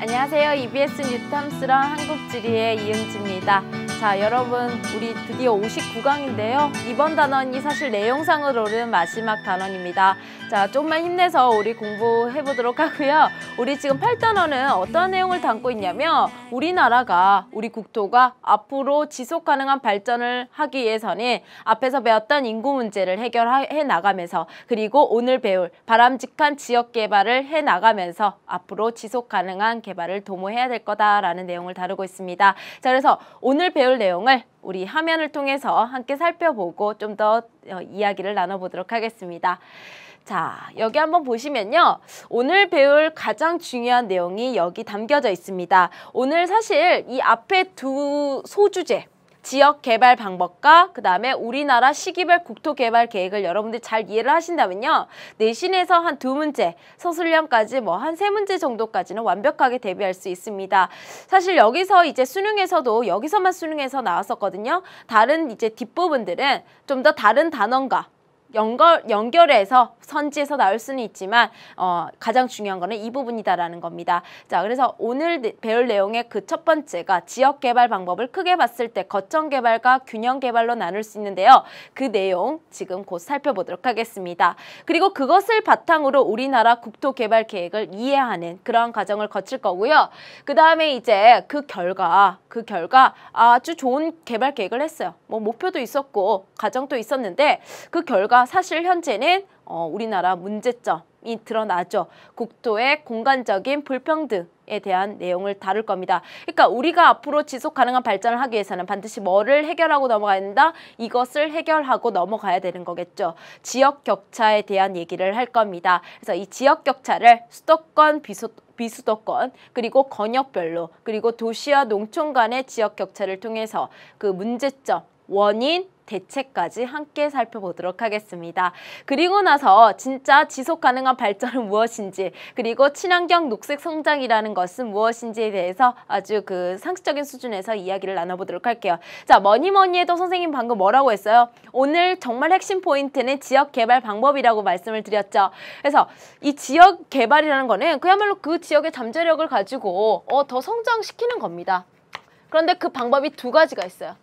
안녕하세요. EBS 뉴탐스런 한국지리의 이은지입니다. 자 여러분 우리 드디어 59강인데요. 이번 단원이 사실 내용상으로는 마지막 단원입니다. 자 좀만 힘내서 우리 공부해보도록 하고요. 우리 지금 8단원은 어떤 내용을 담고 있냐면 우리나라가 우리 국토가 앞으로 지속가능한 발전을 하기 위해서는 앞에서 배웠던 인구 문제를 해결해 나가면서 그리고 오늘 배울 바람직한 지역 개발을 해 나가면서 앞으로 지속가능한 개발을 도모해야 될 거다라는 내용을 다루고 있습니다. 자 그래서 오늘 배울 배울 내용을 우리 화면을 통해서 함께 살펴보고 좀더 어, 이야기를 나눠보도록 하겠습니다. 자, 여기 한번 보시면요. 오늘 배울 가장 중요한 내용이 여기 담겨져 있습니다. 오늘 사실 이 앞에 두 소주제, 지역 개발 방법과 그 다음에 우리나라 시기별 국토 개발 계획을 여러분들잘 이해를 하신다면요. 내신에서 한 두 문제, 서술형까지 뭐 한 세 문제 정도까지는 완벽하게 대비할 수 있습니다. 사실 여기서 이제 수능에서도 여기서만 수능에서 나왔었거든요. 다른 이제 뒷부분들은 좀 더 다른 단원과 연결, 연결해서 선지에서 나올 수는 있지만 어, 가장 중요한 거는 이 부분이다라는 겁니다. 자, 그래서 오늘 배울 내용의 그 첫 번째가 지역 개발 방법을 크게 봤을 때 거점 개발과 균형 개발로 나눌 수 있는데요. 그 내용 지금 곧 살펴보도록 하겠습니다. 그리고 그것을 바탕으로 우리나라 국토 개발 계획을 이해하는 그러한 과정을 거칠 거고요. 그 다음에 이제 그 결과, 그 결과 아주 좋은 개발 계획을 했어요. 뭐 목표도 있었고 가정도 있었는데 그 결과 아, 사실 현재는 어, 우리나라 문제점이 드러나죠. 국토의 공간적인 불평등에 대한 내용을 다룰 겁니다. 그러니까 우리가 앞으로 지속 가능한 발전을 하기 위해서는 반드시 뭐를 해결하고 넘어가야 된다? 이것을 해결하고 넘어가야 되는 거겠죠. 지역 격차에 대한 얘기를 할 겁니다. 그래서 이 지역 격차를 수도권 비소, 비수도권 그리고 권역별로 그리고 도시와 농촌 간의 지역 격차를 통해서 그 문제점 원인 대책까지 함께 살펴보도록 하겠습니다. 그리고 나서 진짜 지속 가능한 발전은 무엇인지 그리고 친환경 녹색 성장이라는 것은 무엇인지에 대해서 아주 그 상식적인 수준에서 이야기를 나눠보도록 할게요. 자, 뭐니 뭐니 해도 선생님 방금 뭐라고 했어요? 오늘 정말 핵심 포인트는 지역 개발 방법이라고 말씀을 드렸죠. 그래서 이 지역 개발이라는 거는 그야말로 그 지역의 잠재력을 가지고 어, 더 성장시키는 겁니다. 그런데 그 방법이 두 가지가 있어요.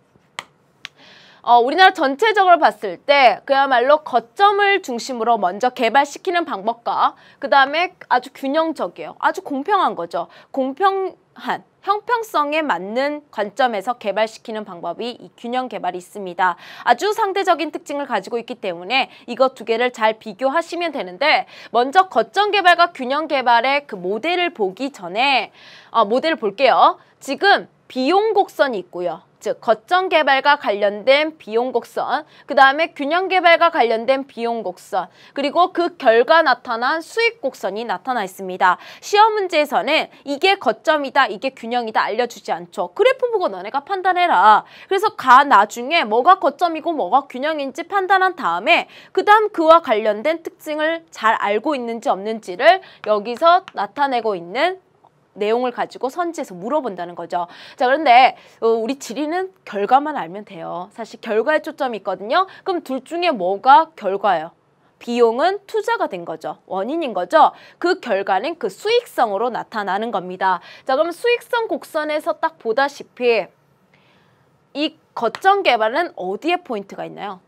어, 우리나라 전체적으로 봤을 때 그야말로 거점을 중심으로 먼저 개발시키는 방법과 그 다음에 아주 균형적이에요. 아주 공평한 거죠. 공평한 형평성에 맞는 관점에서 개발시키는 방법이 이 균형 개발이 있습니다. 아주 상대적인 특징을 가지고 있기 때문에 이것 두 개를 잘 비교하시면 되는데 먼저 거점 개발과 균형 개발의 그 모델을 보기 전에 어, 모델을 볼게요. 지금 비용 곡선이 있고요. 즉 거점 개발과 관련된 비용 곡선, 그 다음에 균형 개발과 관련된 비용 곡선, 그리고 그 결과 나타난 수익 곡선이 나타나 있습니다. 시험 문제에서는 이게 거점이다, 이게 균형이다 알려주지 않죠. 그래프 보고 너네가 판단해라. 그래서 가 나중에 뭐가 거점이고 뭐가 균형인지 판단한 다음에 그 다음 그와 관련된 특징을 잘 알고 있는지 없는지를 여기서 나타내고 있는 내용을 가지고 선지에서 물어본다는 거죠. 자 그런데 어, 우리 지리는 결과만 알면 돼요. 사실 결과에 초점이 있거든요. 그럼 둘 중에 뭐가 결과예요? 비용은 투자가 된 거죠. 원인인 거죠. 그 결과는 그 수익성으로 나타나는 겁니다. 자 그럼 수익성 곡선에서 딱 보다시피 이 거점 개발은 어디에 포인트가 있나요?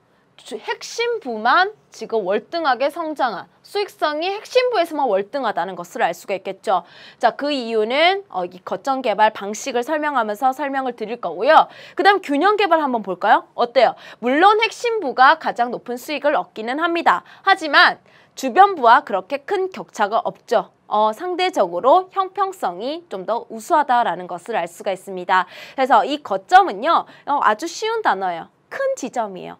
핵심 부만 지금 월등하게 성장한 수익성이 핵심 부에서만 월등하다는 것을 알 수가 있겠죠. 자, 그 이유는 어, 이 거점 개발 방식을 설명하면서 설명을 드릴 거고요. 그다음 균형 개발 한번 볼까요? 어때요? 물론 핵심 부가 가장 높은 수익을 얻기는 합니다. 하지만 주변부와 그렇게 큰 격차가 없죠. 어, 상대적으로 형평성이 좀 더 우수하다라는 것을 알 수가 있습니다. 그래서 이 거점은요, 어, 아주 쉬운 단어예요. 큰 지점이에요.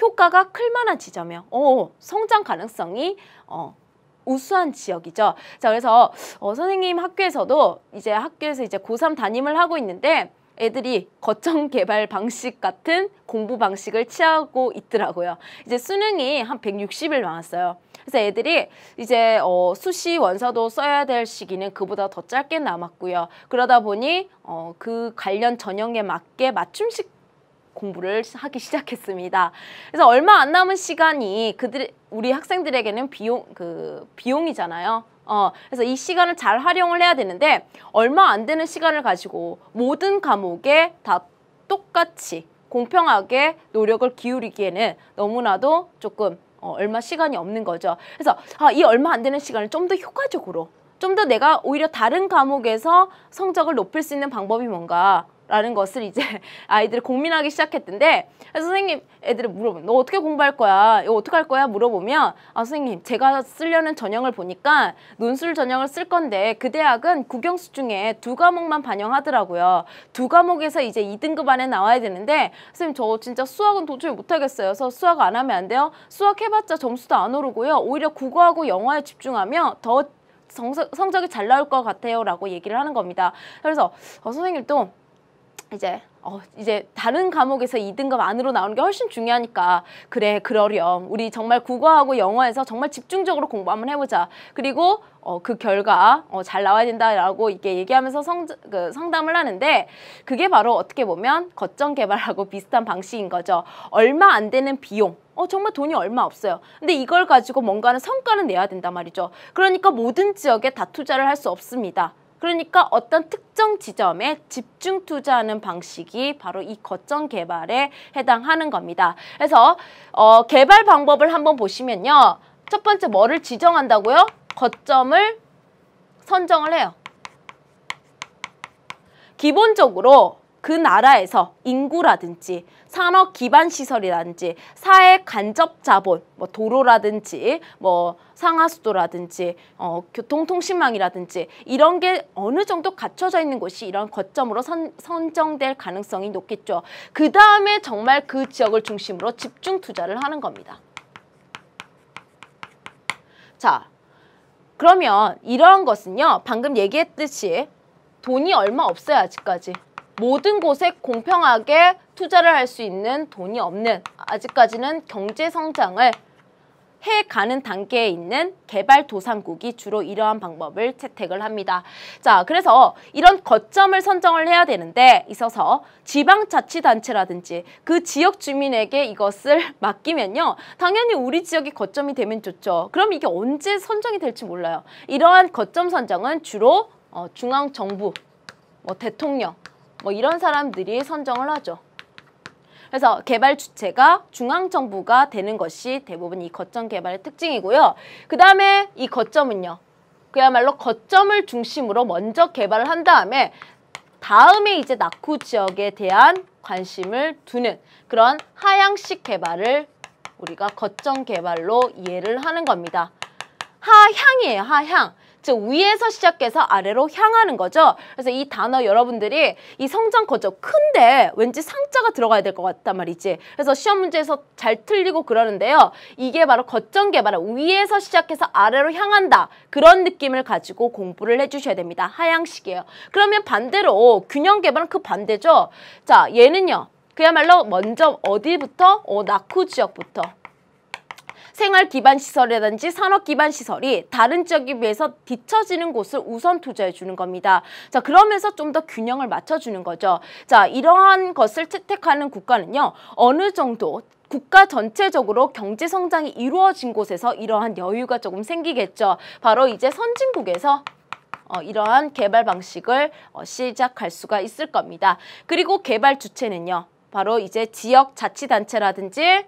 효과가 클 만한 지점이에요. 어, 성장 가능성이 어, 우수한 지역이죠. 자, 그래서 어, 선생님 학교에서도 이제 학교에서 이제 고3 담임을 하고 있는데 애들이 거점 개발 방식 같은 공부 방식을 취하고 있더라고요. 이제 수능이 한 160일 남았어요. 그래서 애들이 이제 어, 수시 원서도 써야 될 시기는 그보다 더 짧게 남았고요. 그러다 보니 어, 그 관련 전형에 맞게 맞춤식 공부를 하기 시작했습니다. 그래서 얼마 안 남은 시간이 그들 우리 학생들에게는 비용 그 비용이잖아요. 어, 그래서 이 시간을 잘 활용을 해야 되는데 얼마 안 되는 시간을 가지고 모든 과목에 다 똑같이 공평하게 노력을 기울이기에는 너무나도 조금 어, 얼마 시간이 없는 거죠. 그래서 아, 이 얼마 안 되는 시간을 좀 더 효과적으로 좀 더 내가 오히려 다른 과목에서 성적을 높일 수 있는 방법이 뭔가 라는 것을 이제 아이들이 고민하기 시작했던데 그래서 아, 선생님 애들이 물어보면 너 어떻게 공부할 거야? 이거 어떻게 할 거야? 물어보면 아 선생님 제가 쓰려는 전형을 보니까 논술 전형을 쓸 건데 그 대학은 국영수 중에 두 과목만 반영하더라고요. 두 과목에서 이제 이등급 안에 나와야 되는데 선생님 저 진짜 수학은 도저히 못하겠어요. 그래서 수학 안 하면 안 돼요. 수학 해봤자 점수도 안 오르고요. 오히려 국어하고 영어에 집중하면 더 성적, 성적이 잘 나올 것 같아요 라고 얘기를 하는 겁니다. 그래서 어, 선생님 또 이제 어, 이제 다른 과목에서 2등급 안으로 나오는 게 훨씬 중요하니까 그래 그러렴 우리 정말 국어하고 영어에서 정말 집중적으로 공부 한번 해보자 그리고 어, 그 결과 어, 잘 나와야 된다라고 이렇게 얘기하면서 성, 그 상담을 하는데 그게 바로 어떻게 보면 거점 개발하고 비슷한 방식인 거죠 얼마 안 되는 비용 어, 정말 돈이 얼마 없어요. 근데 이걸 가지고 뭔가는 성과는 내야 된단 말이죠. 그러니까 모든 지역에 다 투자를 할 수 없습니다. 그러니까 어떤 특정 지점에 집중 투자하는 방식이 바로 이 거점 개발에 해당하는 겁니다. 그래서 어, 개발 방법을 한번 보시면요. 첫 번째 뭐를 지정한다고요? 거점을 선정을 해요. 기본적으로 그 나라에서 인구라든지 산업 기반 시설이라든지 사회 간접 자본, 뭐 도로라든지 뭐 상하수도라든지 어, 교통통신망이라든지 이런 게 어느 정도 갖춰져 있는 곳이 이런 거점으로 선, 선정될 가능성이 높겠죠. 그 다음에 정말 그 지역을 중심으로 집중 투자를 하는 겁니다. 자, 그러면 이러한 것은요. 방금 얘기했듯이 돈이 얼마 없어요, 아직까지. 모든 곳에 공평하게 투자를 할 수 있는 돈이 없는 아직까지는 경제 성장을 해가는 단계에 있는 개발도상국이 주로 이러한 방법을 채택을 합니다. 자, 그래서 이런 거점을 선정을 해야 되는데 있어서 지방자치단체라든지 그 지역 주민에게 이것을 맡기면요. 당연히 우리 지역이 거점이 되면 좋죠. 그럼 이게 언제 선정이 될지 몰라요. 이러한 거점 선정은 주로 어, 중앙정부, 뭐 대통령, 뭐 이런 사람들이 선정을 하죠. 그래서 개발 주체가 중앙정부가 되는 것이 대부분 이 거점 개발의 특징이고요. 그 다음에 이 거점은요. 그야말로 거점을 중심으로 먼저 개발을 한 다음에 다음에 이제 낙후 지역에 대한 관심을 두는 그런 하향식 개발을 우리가 거점 개발로 이해를 하는 겁니다. 하향이에요, 하향. 즉 위에서 시작해서 아래로 향하는 거죠. 그래서 이 단어 여러분들이 이 성장 거죠. 큰데 왠지 상자가 들어가야 될 것 같단 말이지. 그래서 시험 문제에서 잘 틀리고 그러는데요. 이게 바로 거점 개발은 위에서 시작해서 아래로 향한다. 그런 느낌을 가지고 공부를 해주셔야 됩니다. 하향식이에요. 그러면 반대로 균형 개발은 그 반대죠. 자 얘는요. 그야말로 먼저 어디부터? 어, 낙후 지역부터 생활 기반 시설이라든지 산업 기반 시설이 다른 지역에 비해서 뒤처지는 곳을 우선 투자해 주는 겁니다. 자, 그러면서 좀 더 균형을 맞춰 주는 거죠. 자, 이러한 것을 채택하는 국가는요. 어느 정도 국가 전체적으로 경제 성장이 이루어진 곳에서 이러한 여유가 조금 생기겠죠. 바로 이제 선진국에서 어, 이러한 개발 방식을 어, 시작할 수가 있을 겁니다. 그리고 개발 주체는요. 바로 이제 지역 자치단체라든지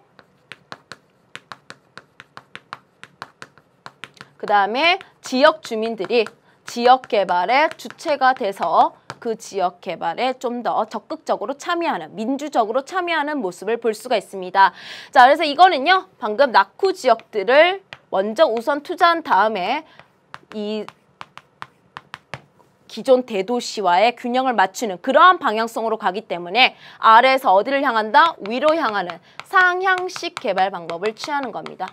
그 다음에 지역 주민들이 지역 개발의 주체가 돼서 그 지역 개발에 좀 더 적극적으로 참여하는 민주적으로 참여하는 모습을 볼 수가 있습니다. 자 그래서 이거는요 방금 낙후 지역들을 먼저 우선 투자한 다음에 이 기존 대도시와의 균형을 맞추는 그러한 방향성으로 가기 때문에 아래에서 어디를 향한다? 위로 향하는 상향식 개발 방법을 취하는 겁니다.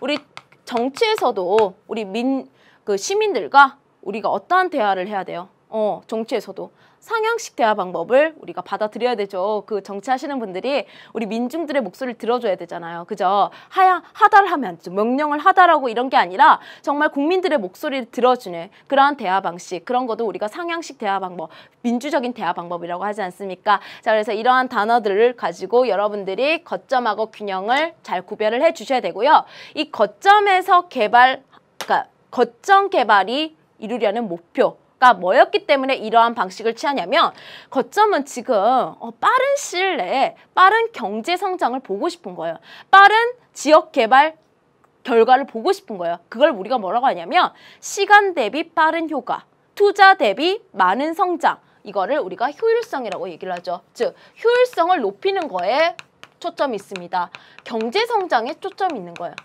우리 정치에서도 우리 민, 그 시민들과 우리가 어떠한 대화를 해야 돼요? 어, 정치에서도. 상향식 대화 방법을 우리가 받아들여야 되죠. 그 정치하시는 분들이 우리 민중들의 목소리를 들어줘야 되잖아요. 그죠? 하야 하달 하면 안 명령을 하다라고 이런 게 아니라 정말 국민들의 목소리를 들어주는 그러한 대화 방식 그런 것도 우리가 상향식 대화 방법, 민주적인 대화 방법이라고 하지 않습니까? 자 그래서 이러한 단어들을 가지고 여러분들이 거점하고 균형을 잘 구별을 해주셔야 되고요. 이 거점에서 개발, 그러니까 거점 개발이 이루려는 목표 아까 뭐였기 때문에 이러한 방식을 취하냐면 거점은 지금 어, 빠른 시일 내에 빠른 경제 성장을 보고 싶은 거예요. 빠른 지역 개발 결과를 보고 싶은 거예요. 그걸 우리가 뭐라고 하냐면 시간 대비 빠른 효과, 투자 대비 많은 성장 이거를 우리가 효율성이라고 얘기를 하죠. 즉 효율성을 높이는 거에 초점이 있습니다. 경제 성장에 초점이 있는 거예요.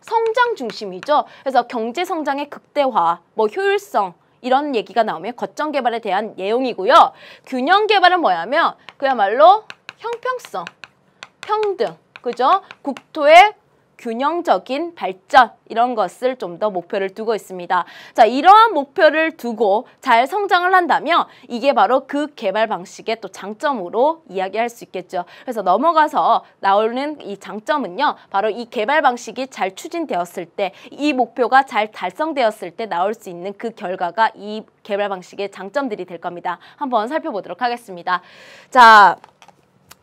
성장 중심이죠. 그래서 경제 성장의 극대화, 뭐 효율성, 이런 얘기가 나오면 거점 개발에 대한 내용이고요. 균형 개발은 뭐냐면 그야말로 형평성, 평등, 그죠? 국토의 균형적인 발전 이런 것을 좀 더 목표를 두고 있습니다. 자 이러한 목표를 두고 잘 성장을 한다면 이게 바로 그 개발 방식의 또 장점으로 이야기할 수 있겠죠. 그래서 넘어가서 나오는 이 장점은요. 바로 이 개발 방식이 잘 추진되었을 때 이 목표가 잘 달성되었을 때 나올 수 있는 그 결과가 이 개발 방식의 장점들이 될 겁니다. 한번 살펴보도록 하겠습니다. 자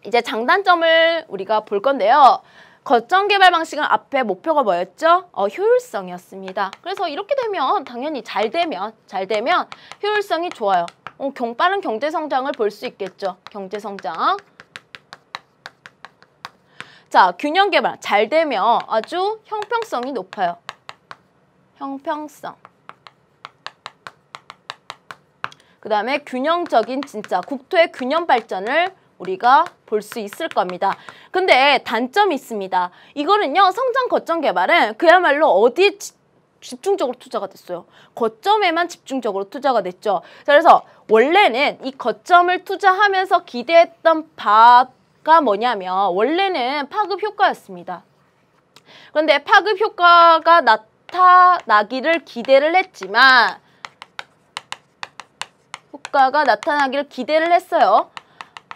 이제 장단점을 우리가 볼 건데요. 거점 개발 방식은 앞에 목표가 뭐였죠? 어, 효율성이었습니다. 그래서 이렇게 되면 당연히 잘 되면 잘 되면 효율성이 좋아요. 어, 경, 빠른 경제 성장을 볼 수 있겠죠. 경제 성장. 자, 균형 개발 잘 되면 아주 형평성이 높아요. 형평성. 그 다음에 균형적인 진짜 국토의 균형 발전을 우리가 볼 수 있을 겁니다. 근데 단점이 있습니다. 이거는요, 성장 거점 개발은 그야말로 어디 집중적으로 투자가 됐어요. 거점에만 집중적으로 투자가 됐죠. 그래서 원래는 이 거점을 투자하면서 기대했던 바가 뭐냐면 원래는 파급 효과였습니다. 그런데 파급 효과가 나타나기를 기대를 했지만 효과가 나타나기를 기대를 했어요.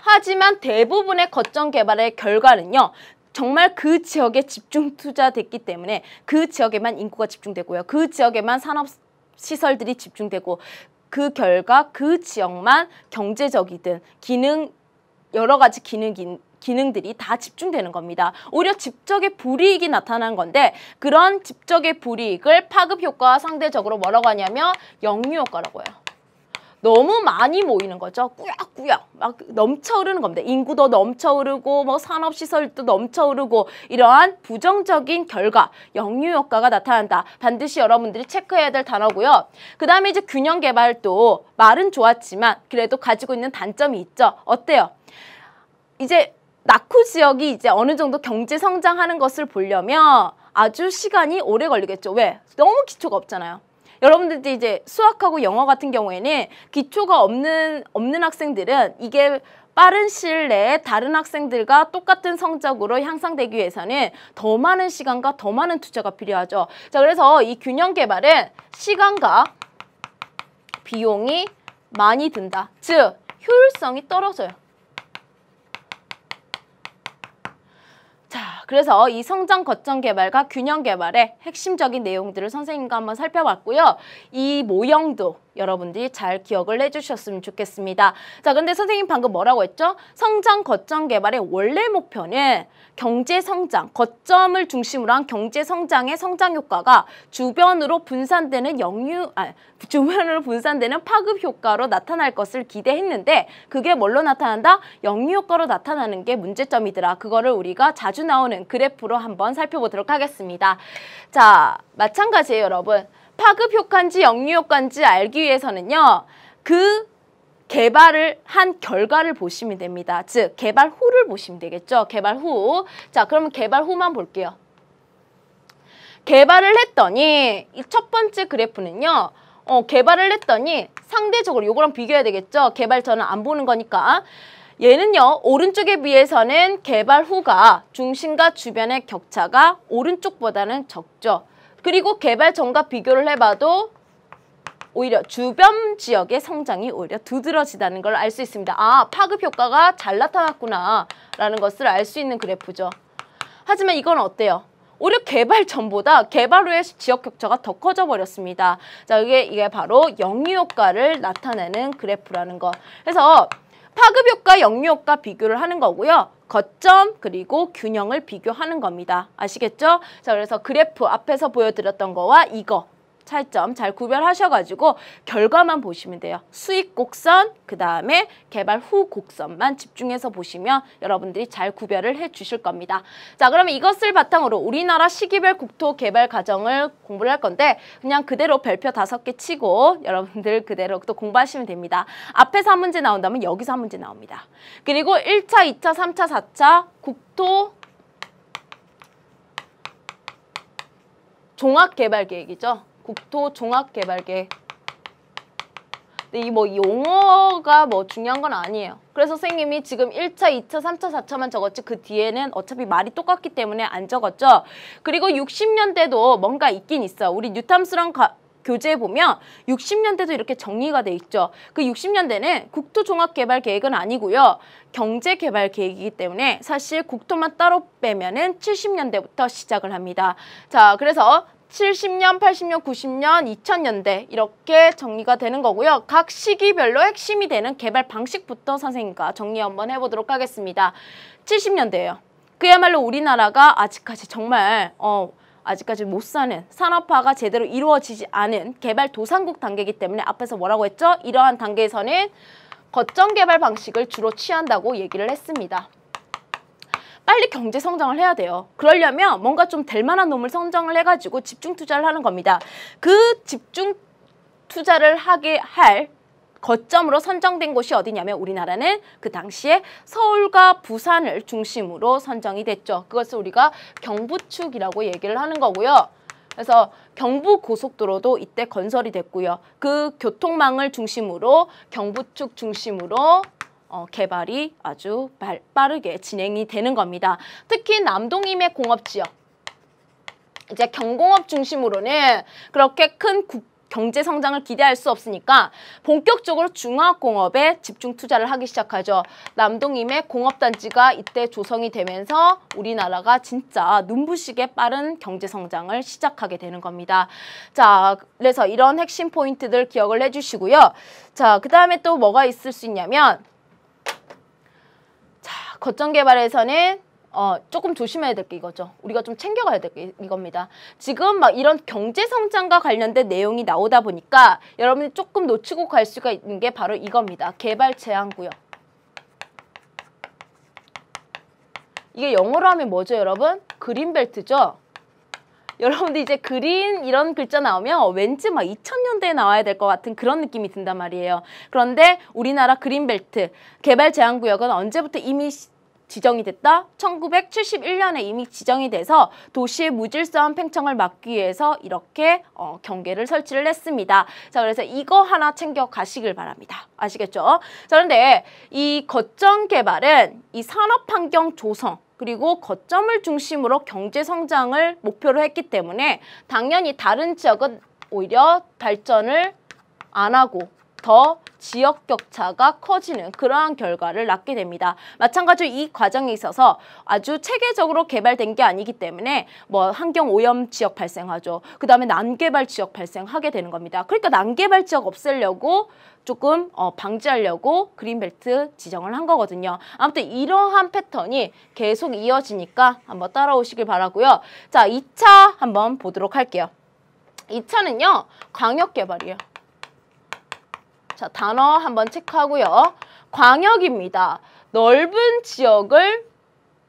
하지만 대부분의 거점 개발의 결과는요. 정말 그 지역에 집중 투자됐기 때문에 그 지역에만 인구가 집중되고요. 그 지역에만 산업 시설들이 집중되고 그 결과 그 지역만 경제적이든 기능 여러 가지 기능 기능들이 다 집중되는 겁니다. 오히려 집적의 불이익이 나타난 건데 그런 집적의 불이익을 파급 효과와 상대적으로 뭐라고 하냐면 역류 효과라고 해요. 너무 많이 모이는 거죠. 꾸역꾸역 막 넘쳐 흐르는 겁니다. 인구도 넘쳐 흐르고 뭐 산업시설도 넘쳐 흐르고 이러한 부정적인 결과, 역류 효과가 나타난다. 반드시 여러분들이 체크해야 될 단어고요. 그 다음에 이제 균형 개발도 말은 좋았지만 그래도 가지고 있는 단점이 있죠. 어때요? 이제 낙후 지역이 이제 어느 정도 경제 성장하는 것을 보려면 아주 시간이 오래 걸리겠죠. 왜? 너무 기초가 없잖아요. 여러분들도 이제 수학하고 영어 같은 경우에는 기초가 없는 없는 학생들은 이게 빠른 시일 내에 다른 학생들과 똑같은 성적으로 향상되기 위해서는 더 많은 시간과 더 많은 투자가 필요하죠. 자, 그래서 이 균형 개발은 시간과 비용이 많이 든다. 즉, 효율성이 떨어져요. 자, 그래서 이 성장 거점 개발과 균형 개발의 핵심적인 내용들을 선생님과 한번 살펴봤고요. 이 모형도 여러분들이 잘 기억을 해주셨으면 좋겠습니다. 자, 근데 선생님 방금 뭐라고 했죠? 성장 거점 개발의 원래 목표는 경제 성장, 거점을 중심으로 한 경제 성장의 성장 효과가 주변으로 분산되는 영유, 아, 주변으로 분산되는 파급 효과로 나타날 것을 기대했는데 그게 뭘로 나타난다? 영유 효과로 나타나는 게 문제점이더라. 그거를 우리가 자주 나오는 그래프로 한번 살펴보도록 하겠습니다. 자, 마찬가지예요, 여러분. 파급 효과인지 역류 효과인지 알기 위해서는요. 그 개발을 한 결과를 보시면 됩니다. 즉 개발 후를 보시면 되겠죠. 개발 후. 자 그러면 개발 후만 볼게요. 개발을 했더니 이 첫 번째 그래프는요. 어, 개발을 했더니 상대적으로 요거랑 비교해야 되겠죠. 개발 저는 안 보는 거니까. 얘는요. 오른쪽에 비해서는 개발 후가 중심과 주변의 격차가 오른쪽보다는 적죠. 그리고 개발 전과 비교를 해봐도 오히려 주변 지역의 성장이 오히려 두드러지다는 걸 알 수 있습니다. 아, 파급 효과가 잘 나타났구나 라는 것을 알 수 있는 그래프죠. 하지만 이건 어때요? 오히려 개발 전보다 개발 후의 지역 격차가 더 커져 버렸습니다. 자, 이게 이게 바로 영유 효과를 나타내는 그래프라는 것. 그래서 파급 효과, 영유 효과 비교를 하는 거고요. 거점 그리고 균형을 비교하는 겁니다. 아시겠죠? 자, 그래서 그래프 앞에서 보여드렸던 거와 이거 차이점 잘 구별하셔가지고 결과만 보시면 돼요. 수익 곡선, 그 다음에 개발 후 곡선만 집중해서 보시면 여러분들이 잘 구별을 해주실 겁니다. 자, 그러면 이것을 바탕으로 우리나라 시기별 국토 개발 과정을 공부를 할 건데 그냥 그대로 별표 다섯 개 치고 여러분들 그대로 또 공부하시면 됩니다. 앞에서 한 문제 나온다면 여기서 한 문제 나옵니다. 그리고 일차이차삼차사차 국토 종합개발계획이죠. 국토 종합개발계획. 근데 이 뭐 용어가 뭐 중요한 건 아니에요. 그래서 선생님이 지금 1차, 2차, 3차, 4차만 적었지 그 뒤에는 어차피 말이 똑같기 때문에 안 적었죠. 그리고 60년대도 뭔가 있긴 있어. 우리 뉴탐스랑 가, 교재에 보면 60년대도 이렇게 정리가 돼 있죠. 그 60년대는 국토종합개발계획은 아니고요. 경제개발계획이기 때문에 사실 국토만 따로 빼면은 70년대부터 시작을 합니다. 자, 그래서 70년, 80년, 90년, 2000년대 이렇게 정리가 되는 거고요. 각 시기별로 핵심이 되는 개발 방식부터 선생님과 정리 한번 해보도록 하겠습니다. 70년대예요. 그야말로 우리나라가 아직까지 정말 어 아직까지 못 사는 산업화가 제대로 이루어지지 않은 개발 도상국 단계이기 때문에 앞에서 뭐라고 했죠? 이러한 단계에서는 거점 개발 방식을 주로 취한다고 얘기를 했습니다. 빨리 경제 성장을 해야 돼요. 그러려면 뭔가 좀 될 만한 놈을 선정을 해가지고 집중 투자를 하는 겁니다. 그 집중 투자를 하게 할 거점으로 선정된 곳이 어디냐면 우리나라는 그 당시에 서울과 부산을 중심으로 선정이 됐죠. 그것을 우리가 경부축이라고 얘기를 하는 거고요. 그래서 경부 고속도로도 이때 건설이 됐고요. 그 교통망을 중심으로 경부축 중심으로 어, 개발이 아주 빠르게 진행이 되는 겁니다. 특히 남동임의 공업지역, 이제 경공업 중심으로는 그렇게 큰 국, 경제 성장을 기대할 수 없으니까 본격적으로 중화공업에 집중 투자를 하기 시작하죠. 남동임의 공업단지가 이때 조성이 되면서 우리나라가 진짜 눈부시게 빠른 경제 성장을 시작하게 되는 겁니다. 자, 그래서 이런 핵심 포인트들 기억을 해주시고요. 자, 그 다음에 또 뭐가 있을 수 있냐면 거점 개발에서는 어, 조금 조심해야 될 게 이거죠. 우리가 좀 챙겨가야 될 게 이겁니다. 지금 막 이런 경제 성장과 관련된 내용이 나오다 보니까 여러분이 조금 놓치고 갈 수가 있는 게 바로 이겁니다. 개발 제한 구역. 이게 영어로 하면 뭐죠, 여러분? 그린벨트죠? 여러분들 이제 그린 이런 글자 나오면 왠지 막 2000년대에 나와야 될 것 같은 그런 느낌이 든단 말이에요. 그런데 우리나라 그린벨트 개발 제한 구역은 언제부터 이미 지정이 됐다. 1971년에 이미 지정이 돼서 도시의 무질서한 팽창을 막기 위해서 이렇게 어, 경계를 설치를 했습니다. 자, 그래서 이거 하나 챙겨 가시길 바랍니다. 아시겠죠? 자, 그런데 이 거점 개발은 이 산업 환경 조성, 그리고 거점을 중심으로 경제 성장을 목표로 했기 때문에 당연히 다른 지역은 오히려 발전을 안 하고 더 지역 격차가 커지는 그러한 결과를 낳게 됩니다. 마찬가지로 이 과정에 있어서 아주 체계적으로 개발된 게 아니기 때문에 뭐 환경 오염 지역 발생하죠. 그다음에 난개발 지역 발생하게 되는 겁니다. 그러니까 난개발 지역 없애려고 조금 어, 방지하려고 그린벨트 지정을 한 거거든요. 아무튼 이러한 패턴이 계속 이어지니까 한번 따라오시길 바라고요. 자, 2차 한번 보도록 할게요. 2차는요. 광역개발이에요. 자, 단어 한번 체크하고요. 광역입니다. 넓은 지역을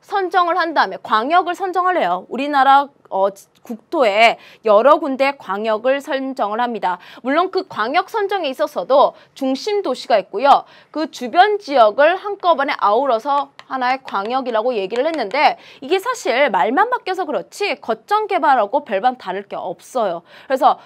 선정을 한 다음에 광역을 선정을 해요. 우리나라 어, 국토에 여러 군데 광역을 선정을 합니다. 물론 그 광역 선정에 있어서도 중심 도시가 있고요. 그 주변 지역을 한꺼번에 아우러서 하나의 광역이라고 얘기를 했는데 이게 사실 말만 바뀌어서 그렇지 거점 개발하고 별반 다를 게 없어요. 그래서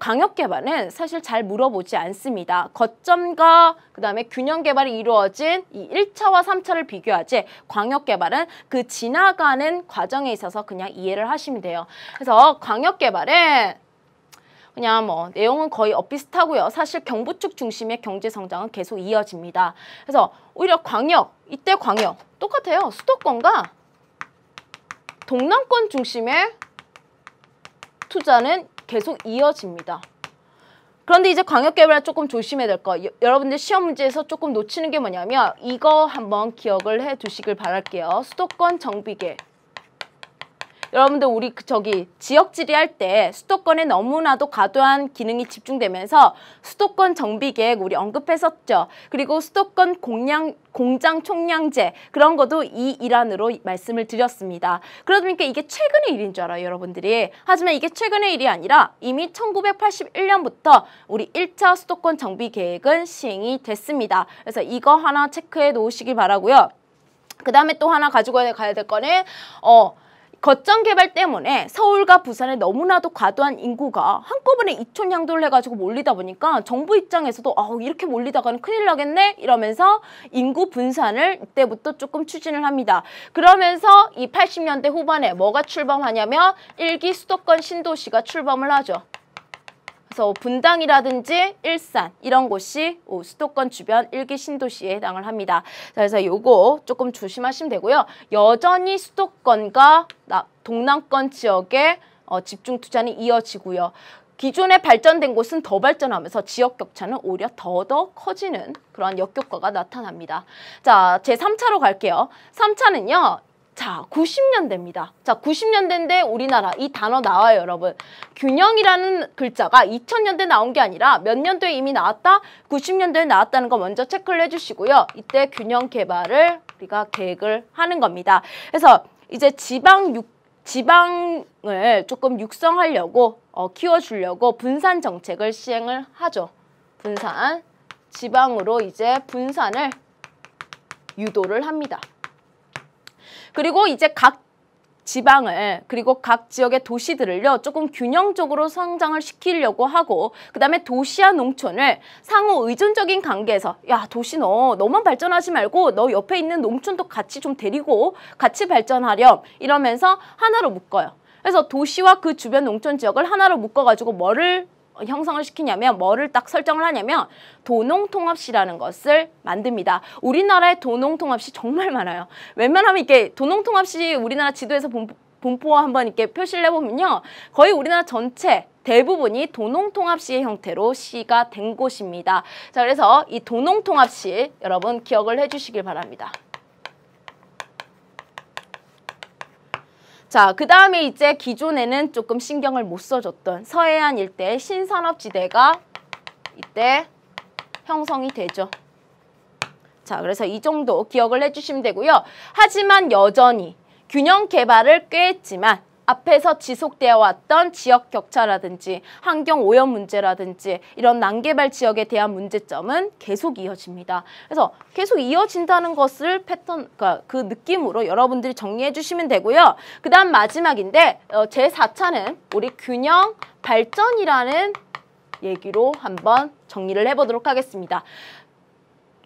강역 개발은 사실 잘 물어보지 않습니다. 거점과 그다음에 균형 개발이 이루어진 이일차와삼차를 비교하지 광역 개발은 그 지나가는 과정에 있어서 그냥 이해를 하시면 돼요. 그래서 광역 개발은 그냥 뭐 내용은 거의 비슷하고요 사실 경부 쪽 중심의 경제 성장은 계속 이어집니다. 그래서 오히려 광역, 이때 광역 똑같아요. 수도권과 동남권 중심의 투자는 계속 이어집니다. 그런데 이제 광역개발을 조금 조심해야 될 거. 여, 여러분들 시험 문제에서 조금 놓치는 게 뭐냐면 이거 한번 기억을 해 두시길 바랄게요. 수도권 정비계. 여러분들 우리 그 저기 지역 질의할 때 수도권에 너무나도 과도한 기능이 집중되면서 수도권 정비 계획 우리 언급했었죠. 그리고 수도권 공량 공장 총량제 그런 것도 이 일환으로 말씀을 드렸습니다. 그러다 보니까 이게 최근의 일인 줄 알아요, 여러분들이. 하지만 이게 최근의 일이 아니라 이미 1981년부터 우리 1차 수도권 정비 계획은 시행이 됐습니다. 그래서 이거 하나 체크해 놓으시길 바라고요. 그 다음에 또 하나 가지고 가야 될 거는 어 거점 개발 때문에 서울과 부산에 너무나도 과도한 인구가 한꺼번에 이촌 양도를 해가지고 몰리다 보니까 정부 입장에서도 아 이렇게 몰리다가는 큰일 나겠네 이러면서 인구 분산을 이때부터 조금 추진을 합니다. 그러면서 이 80년대 후반에 뭐가 출범하냐면 일기 수도권 신도시가 출범을 하죠. 따라서 분당이라든지 일산 이런 곳이 수도권 주변 일기 신도시에 해당을 합니다. 그래서 요거 조금 조심하시면 되고요. 여전히 수도권과 동남권 지역에 어, 집중 투자는 이어지고요. 기존에 발전된 곳은 더 발전하면서 지역 격차는 오히려 더더 커지는 그러한 역효과가 나타납니다. 자, 제삼차로 갈게요. 삼차는요 자, 90년대입니다. 자, 90년대인데 우리나라 이 단어 나와요, 여러분. 균형이라는 글자가 2000년대 나온 게 아니라 몇 년도에 이미 나왔다? 90년대에 나왔다는 거 먼저 체크를 해주시고요. 이때 균형 개발을 우리가 계획을 하는 겁니다. 그래서 이제 지방 육 지방을 조금 육성하려고 어, 키워주려고 분산 정책을 시행을 하죠. 분산, 지방으로 이제 분산을 유도를 합니다. 그리고 이제 각 지방을 그리고 각 지역의 도시들을요 조금 균형적으로 성장을 시키려고 하고 그 다음에 도시와 농촌을 상호 의존적인 관계에서 야 도시 너 너만 발전하지 말고 너 옆에 있는 농촌도 같이 좀 데리고 같이 발전하렴 이러면서 하나로 묶어요 그래서 도시와 그 주변 농촌 지역을 하나로 묶어가지고 뭐를 형성을 시키냐면 뭐를 딱 설정을 하냐면 도농통합시라는 것을 만듭니다. 우리나라에 도농통합시 정말 많아요. 웬만하면 이게 렇 도농통합시 우리나라 지도에서 본, 본포 한번 이렇게 표시를 해보면요. 거의 우리나라 전체 대부분이 도농통합시의 형태로 시가 된 곳입니다. 자, 그래서 이 도농통합시 여러분 기억을 해주시길 바랍니다. 자, 그 다음에 이제 기존에는 조금 신경을 못 써줬던 서해안 일대 의 신산업지대가 이때 형성이 되죠. 자, 그래서 이 정도 기억을 해주시면 되고요. 하지만 여전히 균형 개발을 꾀했지만 앞에서 지속되어 왔던 지역 격차라든지 환경 오염 문제라든지 이런 난개발 지역에 대한 문제점은 계속 이어집니다. 그래서 계속 이어진다는 것을 패턴, 그니까그 느낌으로 여러분들이 정리해 주시면 되고요. 그 다음 마지막인데 어, 제4차는 우리 균형 발전이라는 얘기로 한번 정리를 해보도록 하겠습니다.